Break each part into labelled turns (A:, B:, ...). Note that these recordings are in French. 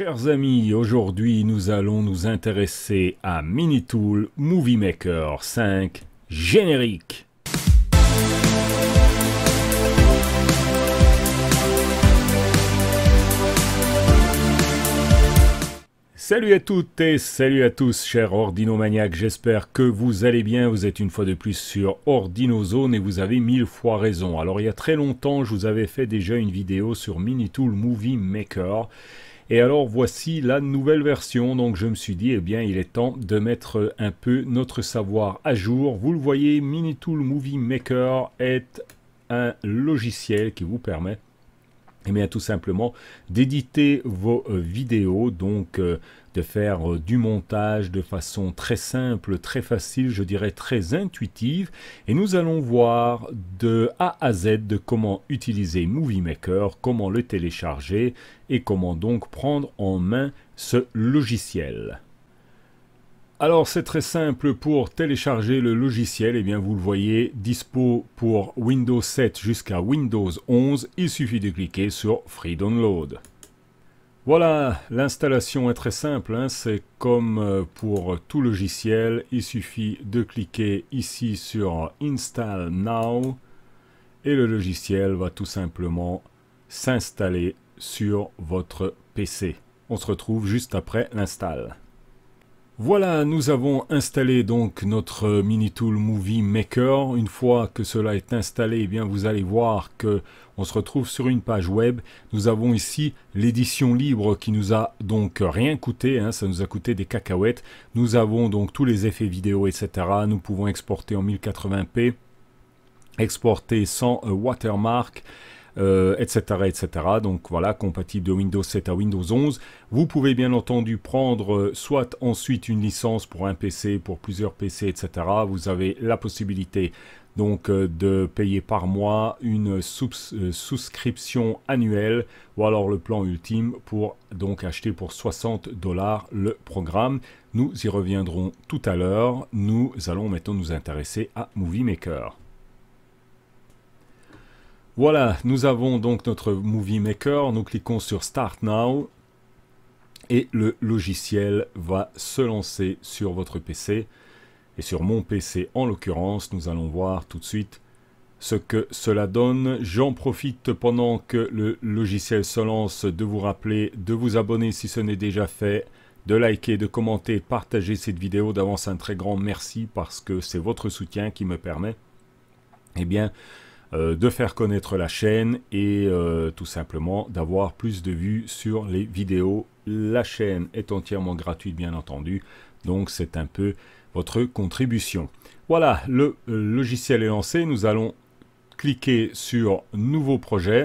A: Chers amis, aujourd'hui nous allons nous intéresser à Minitool Movie Maker 5 générique. Salut à toutes et salut à tous, chers Ordinomaniacs, J'espère que vous allez bien. Vous êtes une fois de plus sur Ordinozone et vous avez mille fois raison. Alors, il y a très longtemps, je vous avais fait déjà une vidéo sur Minitool Movie Maker et alors voici la nouvelle version, donc je me suis dit, eh bien il est temps de mettre un peu notre savoir à jour. Vous le voyez, Minitool Movie Maker est un logiciel qui vous permet et eh bien tout simplement d'éditer vos euh, vidéos, donc euh, de faire euh, du montage de façon très simple, très facile, je dirais très intuitive. Et nous allons voir de A à Z de comment utiliser Movie Maker, comment le télécharger et comment donc prendre en main ce logiciel. Alors c'est très simple pour télécharger le logiciel, et eh bien vous le voyez, dispo pour Windows 7 jusqu'à Windows 11, il suffit de cliquer sur Free Download. Voilà, l'installation est très simple, hein. c'est comme euh, pour tout logiciel, il suffit de cliquer ici sur Install Now et le logiciel va tout simplement s'installer sur votre PC. On se retrouve juste après l'install. Voilà, nous avons installé donc notre Tool Movie Maker. Une fois que cela est installé, eh bien vous allez voir que on se retrouve sur une page web. Nous avons ici l'édition libre qui nous a donc rien coûté, hein. ça nous a coûté des cacahuètes. Nous avons donc tous les effets vidéo, etc. Nous pouvons exporter en 1080p, exporter sans euh, watermark etc., euh, etc. Donc voilà, compatible de Windows 7 à Windows 11. Vous pouvez bien entendu prendre euh, soit ensuite une licence pour un PC, pour plusieurs PC, etc. Vous avez la possibilité donc euh, de payer par mois une souscription annuelle ou alors le plan ultime pour donc acheter pour 60 dollars le programme. Nous y reviendrons tout à l'heure. Nous allons maintenant nous intéresser à Movie Maker. Voilà, nous avons donc notre Movie Maker. Nous cliquons sur Start Now et le logiciel va se lancer sur votre PC. Et sur mon PC en l'occurrence, nous allons voir tout de suite ce que cela donne. J'en profite pendant que le logiciel se lance de vous rappeler de vous abonner si ce n'est déjà fait, de liker, de commenter, partager cette vidéo. D'avance un très grand merci parce que c'est votre soutien qui me permet. Eh bien, euh, de faire connaître la chaîne et euh, tout simplement d'avoir plus de vues sur les vidéos. La chaîne est entièrement gratuite bien entendu, donc c'est un peu votre contribution. Voilà, le euh, logiciel est lancé, nous allons cliquer sur Nouveau projet.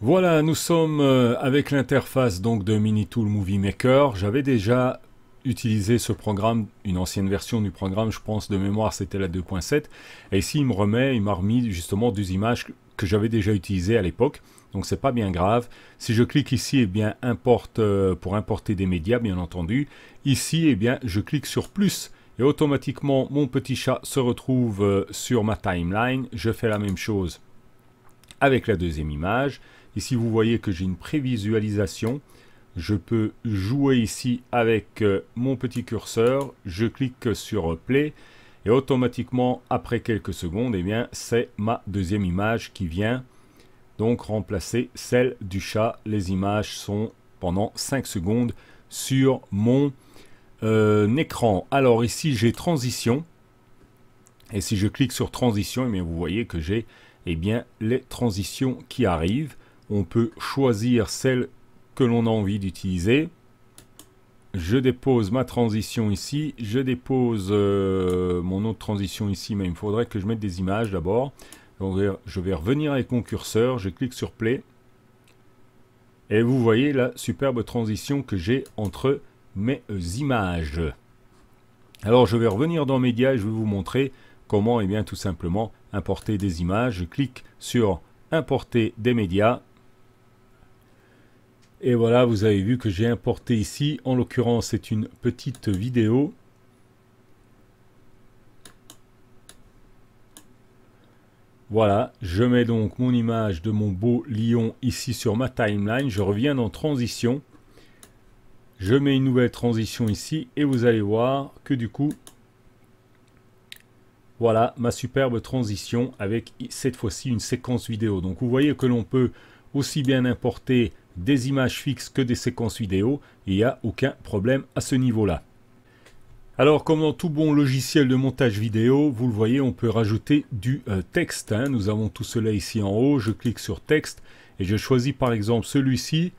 A: Voilà, nous sommes avec l'interface donc de Minitool Movie Maker. J'avais déjà utiliser ce programme, une ancienne version du programme, je pense de mémoire c'était la 2.7. Et ici il me remet, il m'a remis justement deux images que j'avais déjà utilisées à l'époque. Donc c'est pas bien grave. Si je clique ici, eh bien importe euh, pour importer des médias bien entendu. Ici, eh bien je clique sur plus et automatiquement mon petit chat se retrouve euh, sur ma timeline. Je fais la même chose avec la deuxième image. Ici vous voyez que j'ai une prévisualisation je peux jouer ici avec euh, mon petit curseur, je clique sur Play, et automatiquement, après quelques secondes, et eh bien, c'est ma deuxième image qui vient donc remplacer celle du chat. Les images sont pendant 5 secondes sur mon euh, écran. Alors ici, j'ai transition. Et si je clique sur transition, eh bien, vous voyez que j'ai et eh bien, les transitions qui arrivent. On peut choisir celle que l'on a envie d'utiliser. Je dépose ma transition ici, je dépose euh, mon autre transition ici, mais il me faudrait que je mette des images d'abord. je vais revenir avec mon curseur, je clique sur Play. Et vous voyez la superbe transition que j'ai entre mes images. Alors je vais revenir dans médias je vais vous montrer comment et eh bien tout simplement importer des images. Je clique sur importer des médias et voilà, vous avez vu que j'ai importé ici. En l'occurrence, c'est une petite vidéo. Voilà, je mets donc mon image de mon beau lion ici sur ma timeline. Je reviens dans transition. Je mets une nouvelle transition ici et vous allez voir que du coup, voilà ma superbe transition avec cette fois-ci une séquence vidéo. Donc vous voyez que l'on peut aussi bien importer des images fixes que des séquences vidéo, il n'y a aucun problème à ce niveau-là. Alors comme dans tout bon logiciel de montage vidéo, vous le voyez, on peut rajouter du euh, texte. Hein. Nous avons tout cela ici en haut, je clique sur texte et je choisis par exemple celui-ci.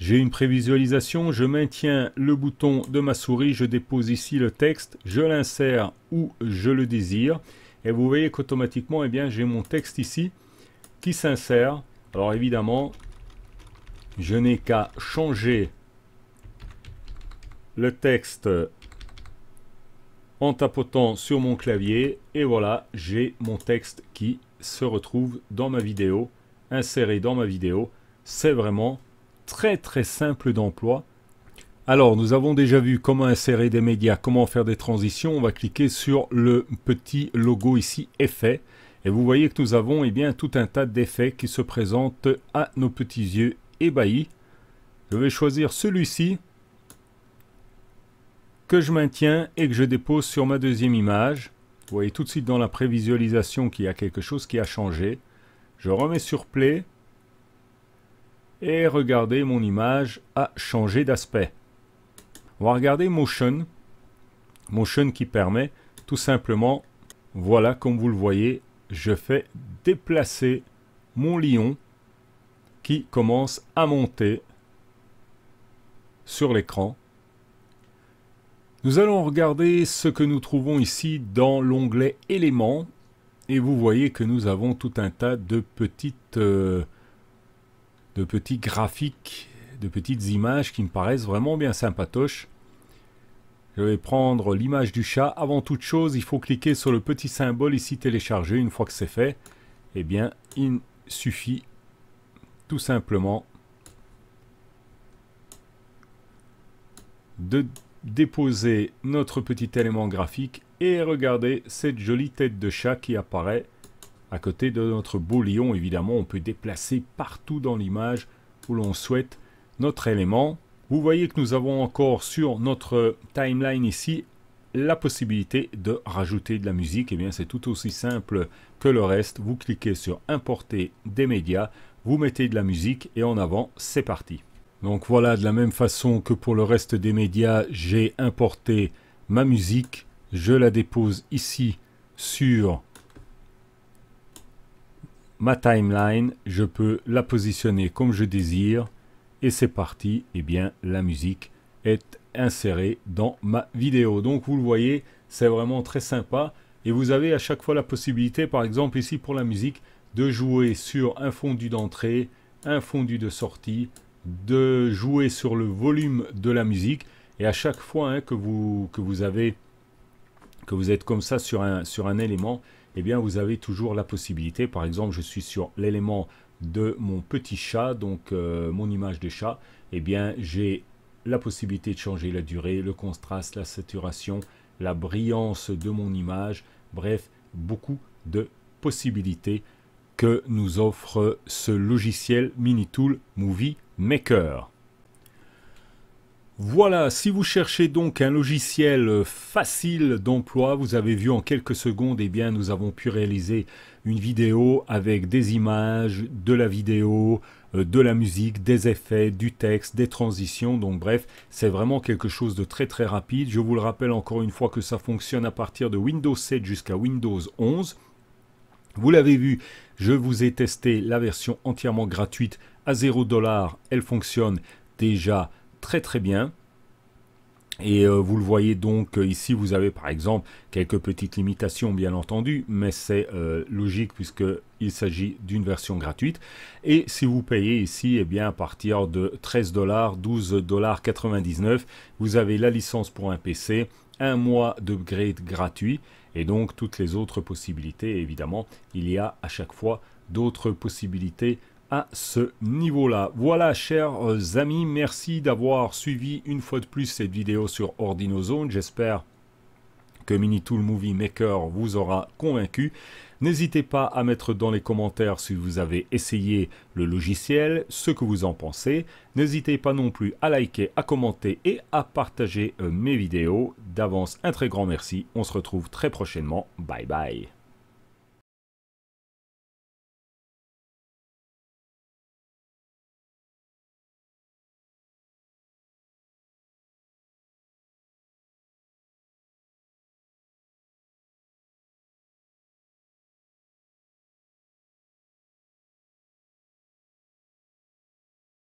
A: J'ai une prévisualisation, je maintiens le bouton de ma souris, je dépose ici le texte, je l'insère où je le désire. Et vous voyez qu'automatiquement, eh bien, j'ai mon texte ici qui s'insère. Alors évidemment, je n'ai qu'à changer le texte en tapotant sur mon clavier et voilà j'ai mon texte qui se retrouve dans ma vidéo inséré dans ma vidéo c'est vraiment très très simple d'emploi alors nous avons déjà vu comment insérer des médias comment faire des transitions on va cliquer sur le petit logo ici effet et vous voyez que nous avons eh bien tout un tas d'effets qui se présentent à nos petits yeux je vais choisir celui-ci que je maintiens et que je dépose sur ma deuxième image. Vous voyez tout de suite dans la prévisualisation qu'il y a quelque chose qui a changé. Je remets sur Play. Et regardez, mon image a changé d'aspect. On va regarder Motion. Motion qui permet tout simplement, voilà, comme vous le voyez, je fais déplacer mon lion commence à monter sur l'écran. Nous allons regarder ce que nous trouvons ici dans l'onglet éléments et vous voyez que nous avons tout un tas de petites euh, de petits graphiques, de petites images qui me paraissent vraiment bien sympatoches. Je vais prendre l'image du chat. Avant toute chose, il faut cliquer sur le petit symbole ici télécharger. Une fois que c'est fait, et eh bien, il suffit tout simplement de déposer notre petit élément graphique et regardez cette jolie tête de chat qui apparaît à côté de notre beau lion. Évidemment, on peut déplacer partout dans l'image où l'on souhaite notre élément. Vous voyez que nous avons encore sur notre timeline ici la possibilité de rajouter de la musique. Et eh bien, c'est tout aussi simple que le reste. Vous cliquez sur importer des médias vous mettez de la musique et en avant, c'est parti. Donc voilà, de la même façon que pour le reste des médias, j'ai importé ma musique. Je la dépose ici sur ma timeline. Je peux la positionner comme je désire. Et c'est parti, et eh bien la musique est insérée dans ma vidéo. Donc vous le voyez, c'est vraiment très sympa. Et vous avez à chaque fois la possibilité, par exemple ici pour la musique, de jouer sur un fondu d'entrée, un fondu de sortie, de jouer sur le volume de la musique. Et à chaque fois hein, que, vous, que vous avez que vous êtes comme ça sur un, sur un élément, eh bien vous avez toujours la possibilité. Par exemple, je suis sur l'élément de mon petit chat, donc euh, mon image de chat, eh bien j'ai la possibilité de changer la durée, le contraste, la saturation, la brillance de mon image, bref, beaucoup de possibilités que nous offre ce logiciel Minitool Movie Maker. Voilà, si vous cherchez donc un logiciel facile d'emploi, vous avez vu en quelques secondes, et eh bien, nous avons pu réaliser une vidéo avec des images, de la vidéo, euh, de la musique, des effets, du texte, des transitions. Donc bref, c'est vraiment quelque chose de très très rapide. Je vous le rappelle encore une fois que ça fonctionne à partir de Windows 7 jusqu'à Windows 11. Vous l'avez vu, je vous ai testé la version entièrement gratuite à 0$. Elle fonctionne déjà très très bien. Et euh, vous le voyez donc euh, ici, vous avez par exemple quelques petites limitations bien entendu, mais c'est euh, logique puisqu'il s'agit d'une version gratuite. Et si vous payez ici, et eh bien à partir de 13 dollars, 12 dollars 99, vous avez la licence pour un PC, un mois d'upgrade gratuit et donc toutes les autres possibilités. évidemment, il y a à chaque fois d'autres possibilités à ce niveau-là. Voilà, chers euh, amis, merci d'avoir suivi une fois de plus cette vidéo sur Ordinozone. J'espère que Mini Tool Movie Maker vous aura convaincu. N'hésitez pas à mettre dans les commentaires si vous avez essayé le logiciel, ce que vous en pensez. N'hésitez pas non plus à liker, à commenter et à partager euh, mes vidéos. D'avance, un très grand merci. On se retrouve très prochainement. Bye bye.